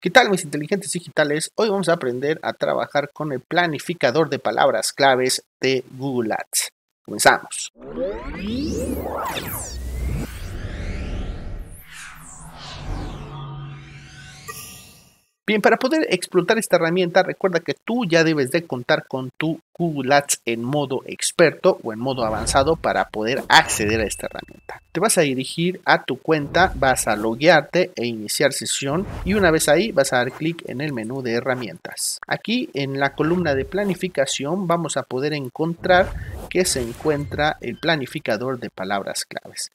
¿Qué tal mis inteligentes digitales? Hoy vamos a aprender a trabajar con el planificador de palabras claves de Google Ads. Comenzamos. Bien, para poder explotar esta herramienta, recuerda que tú ya debes de contar con tu Google Ads en modo experto o en modo avanzado para poder acceder a esta herramienta. Te vas a dirigir a tu cuenta, vas a loguearte e iniciar sesión y una vez ahí vas a dar clic en el menú de herramientas. Aquí en la columna de planificación vamos a poder encontrar que se encuentra el planificador de palabras claves.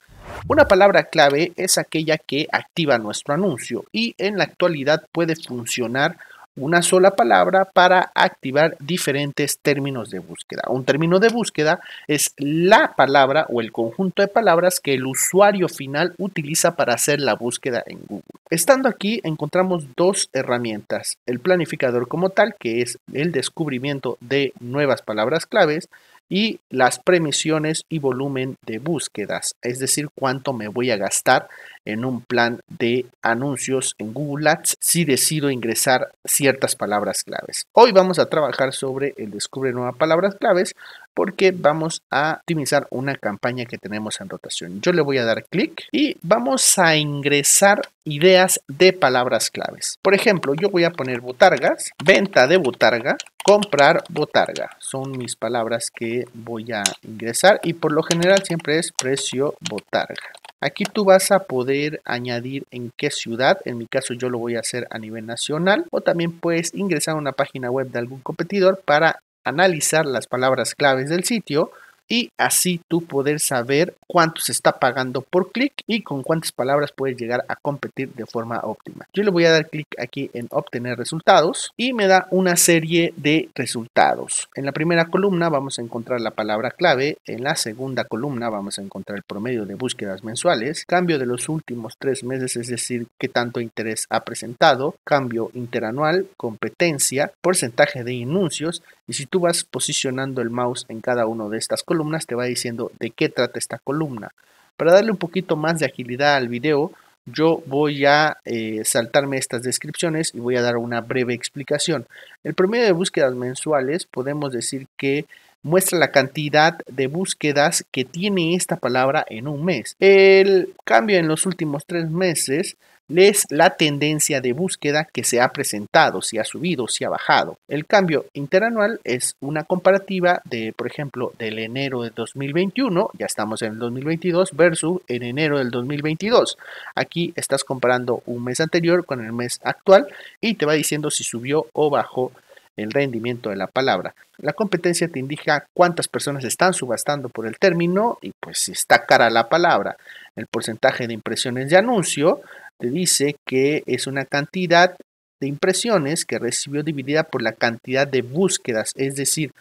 Una palabra clave es aquella que activa nuestro anuncio y en la actualidad puede funcionar una sola palabra para activar diferentes términos de búsqueda. Un término de búsqueda es la palabra o el conjunto de palabras que el usuario final utiliza para hacer la búsqueda en Google. Estando aquí encontramos dos herramientas, el planificador como tal, que es el descubrimiento de nuevas palabras claves, y las premisiones y volumen de búsquedas, es decir, cuánto me voy a gastar en un plan de anuncios en Google Ads si decido ingresar ciertas palabras claves. Hoy vamos a trabajar sobre el descubre nuevas palabras claves porque vamos a optimizar una campaña que tenemos en rotación. Yo le voy a dar clic y vamos a ingresar ideas de palabras claves. Por ejemplo, yo voy a poner botargas, venta de botarga, comprar botarga. Son mis palabras que voy a ingresar y por lo general siempre es precio botarga. Aquí tú vas a poder añadir en qué ciudad, en mi caso yo lo voy a hacer a nivel nacional, o también puedes ingresar a una página web de algún competidor para analizar las palabras claves del sitio y así tú poder saber cuánto se está pagando por clic y con cuántas palabras puedes llegar a competir de forma óptima. Yo le voy a dar clic aquí en obtener resultados y me da una serie de resultados. En la primera columna vamos a encontrar la palabra clave, en la segunda columna vamos a encontrar el promedio de búsquedas mensuales, cambio de los últimos tres meses, es decir, qué tanto interés ha presentado, cambio interanual, competencia, porcentaje de anuncios y si tú vas posicionando el mouse en cada una de estas columnas, columnas te va diciendo de qué trata esta columna. Para darle un poquito más de agilidad al video, yo voy a eh, saltarme estas descripciones y voy a dar una breve explicación. El promedio de búsquedas mensuales podemos decir que muestra la cantidad de búsquedas que tiene esta palabra en un mes. El cambio en los últimos tres meses es la tendencia de búsqueda que se ha presentado, si ha subido, si ha bajado. El cambio interanual es una comparativa de, por ejemplo, del enero de 2021, ya estamos en el 2022, versus en enero del 2022. Aquí estás comparando un mes anterior con el mes actual y te va diciendo si subió o bajó el rendimiento de la palabra. La competencia te indica cuántas personas están subastando por el término y pues si está cara la palabra. El porcentaje de impresiones de anuncio te dice que es una cantidad de impresiones que recibió dividida por la cantidad de búsquedas, es decir,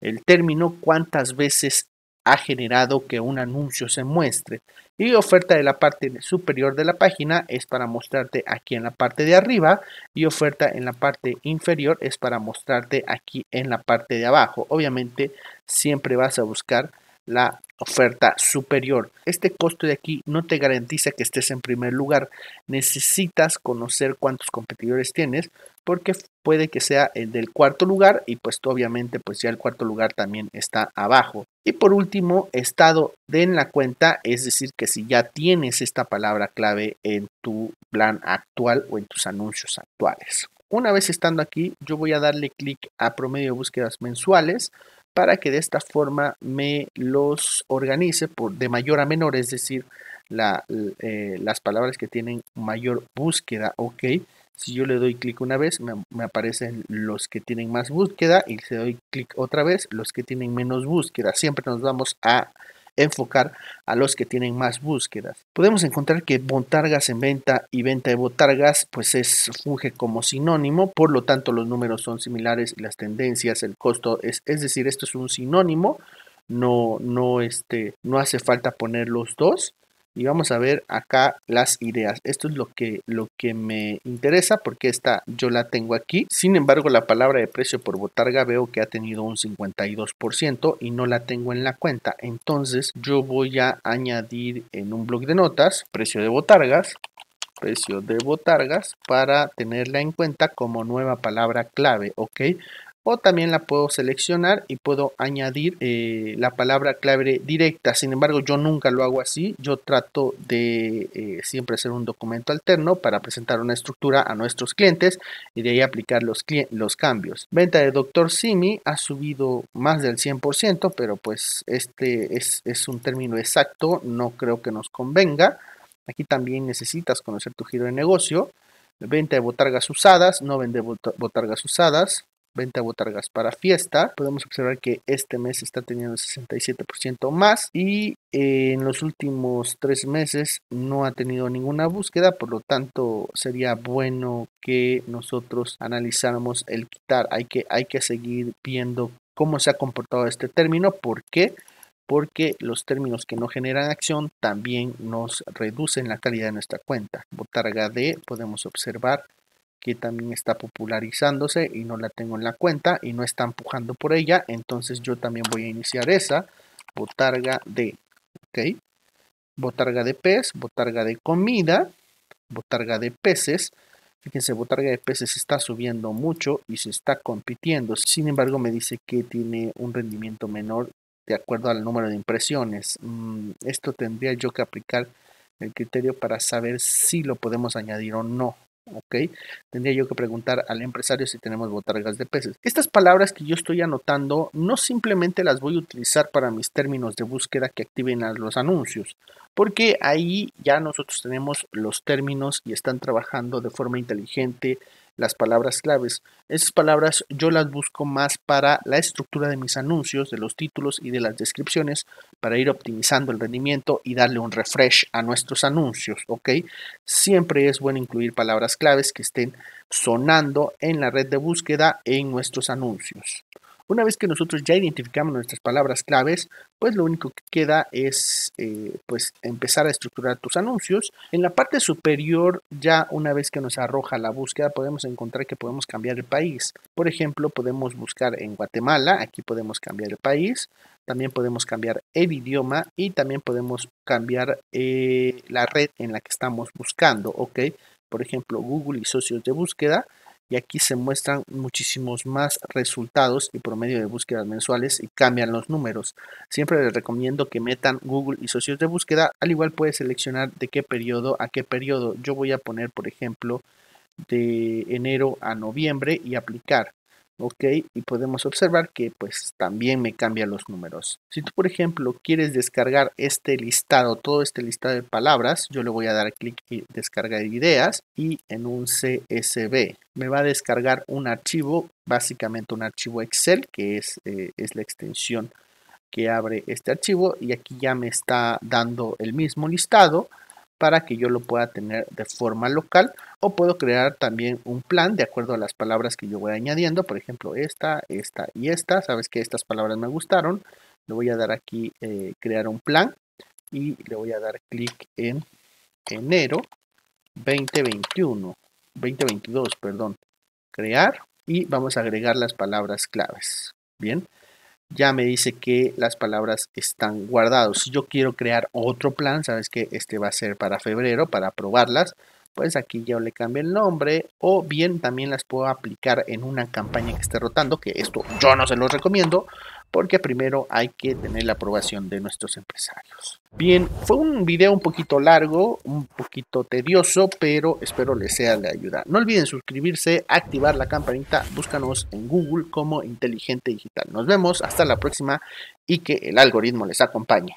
el término cuántas veces ha generado que un anuncio se muestre. Y oferta de la parte superior de la página es para mostrarte aquí en la parte de arriba y oferta en la parte inferior es para mostrarte aquí en la parte de abajo. Obviamente siempre vas a buscar la oferta superior. Este costo de aquí no te garantiza que estés en primer lugar. Necesitas conocer cuántos competidores tienes porque puede que sea el del cuarto lugar y pues obviamente pues ya el cuarto lugar también está abajo. Y por último, estado de en la cuenta, es decir, que si ya tienes esta palabra clave en tu plan actual o en tus anuncios actuales. Una vez estando aquí, yo voy a darle clic a promedio de búsquedas mensuales para que de esta forma me los organice por, de mayor a menor, es decir, eh, las palabras que tienen mayor búsqueda, ok. Si yo le doy clic una vez, me, me, aparecen los que tienen más búsqueda y si doy clic otra vez, los que tienen menos búsqueda. Siempre nos vamos a enfocar a los que tienen más búsquedas. Podemos encontrar que botargas en venta y venta de botargas pues es, funge como sinónimo, por lo tanto los números son similares, las tendencias, el costo, es, es decir, esto es un sinónimo, no, no, este, no hace falta poner los dos y vamos a ver acá las ideas. Esto es lo que, lo que me interesa porque esta yo la tengo aquí. Sin embargo, la palabra de precio por botarga veo que ha tenido un 52% y no la tengo en la cuenta. Entonces yo voy a añadir en un blog de notas precio de botargas precio de botargas para tenerla en cuenta como nueva palabra clave, ¿ok? o también la puedo seleccionar y puedo añadir eh, la palabra clave directa. Sin embargo, yo nunca lo hago así. Yo trato de eh, siempre hacer un documento alterno para presentar una estructura a nuestros clientes y de ahí aplicar los, los cambios. Venta de Dr. Simi ha subido más del 100%, pero pues este es, es un término exacto, no creo que nos convenga. Aquí también necesitas conocer tu giro de negocio. Venta de botargas usadas, no vende botargas usadas venta botargas para fiesta. Podemos observar que este mes está teniendo 67% más y en los últimos tres meses no ha tenido ninguna búsqueda, por lo tanto sería bueno que nosotros analizáramos el quitar. Hay que, hay que seguir viendo cómo se ha comportado este término, ¿por qué? porque los términos que no generan acción también nos reducen la calidad de nuestra cuenta. Botarga D podemos observar que también está popularizándose y no la tengo en la cuenta y no está empujando por ella, entonces yo también voy a iniciar esa botarga de, ¿ok? Botarga de pez, botarga de comida, botarga de peces. Fíjense, botarga de peces está subiendo mucho y se está compitiendo. Sin embargo, me dice que tiene un rendimiento menor de acuerdo al número de impresiones. Mm, esto tendría yo que aplicar el criterio para saber si lo podemos añadir o no ok, tendría yo que preguntar al empresario si tenemos botargas de peces. Estas palabras que yo estoy anotando no simplemente las voy a utilizar para mis términos de búsqueda que activen los anuncios, porque ahí ya nosotros tenemos los términos y están trabajando de forma inteligente las palabras claves. esas palabras yo las busco más para la estructura de mis anuncios, de los títulos y de las descripciones, para ir optimizando el rendimiento y darle un refresh a nuestros anuncios, ¿ok? Siempre es bueno incluir palabras claves que estén sonando en la red de búsqueda en nuestros anuncios. Una vez que nosotros ya identificamos nuestras palabras claves, pues lo único que queda es eh, pues empezar a estructurar tus anuncios. En la parte superior, ya una vez que nos arroja la búsqueda, podemos encontrar que podemos cambiar el país. Por ejemplo, podemos buscar en Guatemala, aquí podemos cambiar el país, también podemos cambiar el idioma y también podemos cambiar eh, la red en la que estamos buscando, ¿ok? Por ejemplo, Google y socios de búsqueda y aquí se muestran muchísimos más resultados y promedio de búsquedas mensuales y cambian los números. Siempre les recomiendo que metan Google y socios de búsqueda, al igual puedes seleccionar de qué periodo a qué periodo. Yo voy a poner, por ejemplo, de enero a noviembre y aplicar ok y podemos observar que pues también me cambia los números si tú por ejemplo quieres descargar este listado todo este listado de palabras yo le voy a dar clic y descargar ideas y en un csv me va a descargar un archivo básicamente un archivo excel que es, eh, es la extensión que abre este archivo y aquí ya me está dando el mismo listado para que yo lo pueda tener de forma local o puedo crear también un plan de acuerdo a las palabras que yo voy añadiendo, por ejemplo, esta, esta y esta, sabes que estas palabras me gustaron, le voy a dar aquí eh, crear un plan y le voy a dar clic en enero 2021, 2022, perdón, crear y vamos a agregar las palabras claves, bien, ya me dice que las palabras están guardadas. Si yo quiero crear otro plan, sabes que este va a ser para febrero, para probarlas, pues aquí yo le cambio el nombre o bien también las puedo aplicar en una campaña que esté rotando, que esto yo no se los recomiendo, porque primero hay que tener la aprobación de nuestros empresarios. Bien, fue un video un poquito largo, un poquito tedioso, pero espero les sea de ayuda. No olviden suscribirse, activar la campanita, búscanos en Google como Inteligente Digital. Nos vemos, hasta la próxima y que el algoritmo les acompañe.